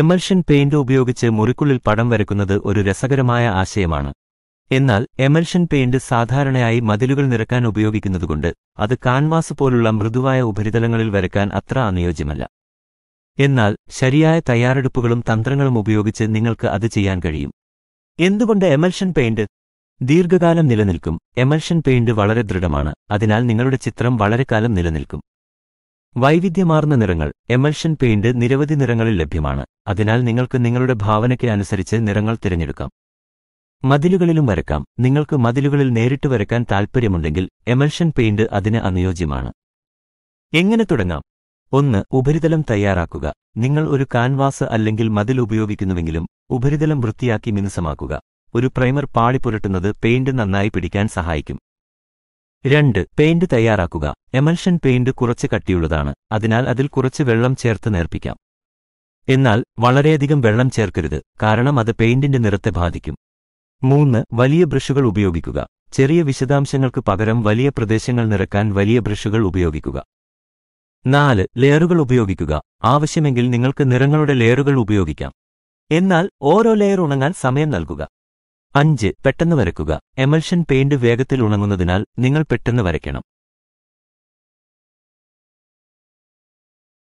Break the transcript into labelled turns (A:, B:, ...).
A: emulsion paint ഉപയോഗിച്ച് മുറിക്കുള്ളിൽ പടം വരയ്ക്കുന്നത് ഒരു രസകരമായ ആശയമാണ് എന്നാൽ എമൽഷൻ പെയിന്റ് സാധാരണയായി മതിലുകൾ നിറക്കാൻ ഉപയോഗിക്കുന്നതുകൊണ്ട് അത് കാൻവാസ് പോലുള്ള മൃദുവായ ഉപരിതലങ്ങളിൽ വരയ്ക്കാൻ അത്ര അനുയോജ്യമല്ല എന്നാൽ ശരിയായ തയ്യാറെടുപ്പുകളും തന്ത്രങ്ങളും ഉപയോഗിച്ച് നിങ്ങൾക്ക് അത് ചെയ്യാൻ കഴിയും എന്തുകൊണ്ട് എമൽഷൻ പെയിന്റ് ദീർഘകാലം നിലനിൽക്കും എമൽഷൻ പെയിന്റ് വളരെ ദൃഢമാണ് അതിനാൽ നിങ്ങളുടെ ചിത്രം വളരെ കാലം നിലനിൽക്കും വൈവിധ്യമാർന്ന നിറങ്ങൾ എമൽഷൻ പെയിന്റ് നിരവധി നിറങ്ങളിൽ ലഭ്യമാണ് അതിനാൽ നിങ്ങൾക്ക് നിങ്ങളുടെ ഭാവനയ്ക്ക് അനുസരിച്ച് നിറങ്ങൾ തിരഞ്ഞെടുക്കാം മതിലുകളിലും വരക്കാം നിങ്ങൾക്ക് മതിലുകളിൽ നേരിട്ട് വരക്കാൻ താൽപ്പര്യമുണ്ടെങ്കിൽ എമൽഷൻ പെയിന്റ് അതിന് അനുയോജ്യമാണ് എങ്ങനെ തുടങ്ങാം ഒന്ന് ഉപരിതലം തയ്യാറാക്കുക നിങ്ങൾ ഒരു കാൻവാസ് അല്ലെങ്കിൽ മതിൽ ഉപയോഗിക്കുന്നുവെങ്കിലും ഉപരിതലം വൃത്തിയാക്കി മിനുസമാക്കുക ഒരു പ്രൈമർ പാളി പുരട്ടുന്നത് പെയിന്റ് നന്നായി പിടിക്കാൻ സഹായിക്കും രണ്ട് പെയിന്റ് തയ്യാറാക്കുക എമൽഷൻ പെയിന്റ് കുറച്ച് കട്ടിയുള്ളതാണ് അതിനാൽ അതിൽ കുറച്ച് വെള്ളം ചേർത്ത് നേർപ്പിക്കാം എന്നാൽ വളരെയധികം വെള്ളം ചേർക്കരുത് കാരണം അത് പെയിന്റിന്റെ നിറത്തെ ബാധിക്കും മൂന്ന് വലിയ ബ്രഷുകൾ ഉപയോഗിക്കുക ചെറിയ വിശദാംശങ്ങൾക്ക് പകരം വലിയ പ്രദേശങ്ങൾ നിറക്കാൻ വലിയ ബ്രഷുകൾ ഉപയോഗിക്കുക നാല് ലെയറുകൾ ഉപയോഗിക്കുക ആവശ്യമെങ്കിൽ നിങ്ങൾക്ക് നിറങ്ങളുടെ ലെയറുകൾ ഉപയോഗിക്കാം എന്നാൽ ഓരോ ലെയർ ഉണങ്ങാൻ സമയം നൽകുക അഞ്ച് പെട്ടെന്ന് വരക്കുക എമൽഷൻ പെയിന്റ് വേഗത്തിൽ ഉണങ്ങുന്നതിനാൽ നിങ്ങൾ പെട്ടെന്ന് വരയ്ക്കണം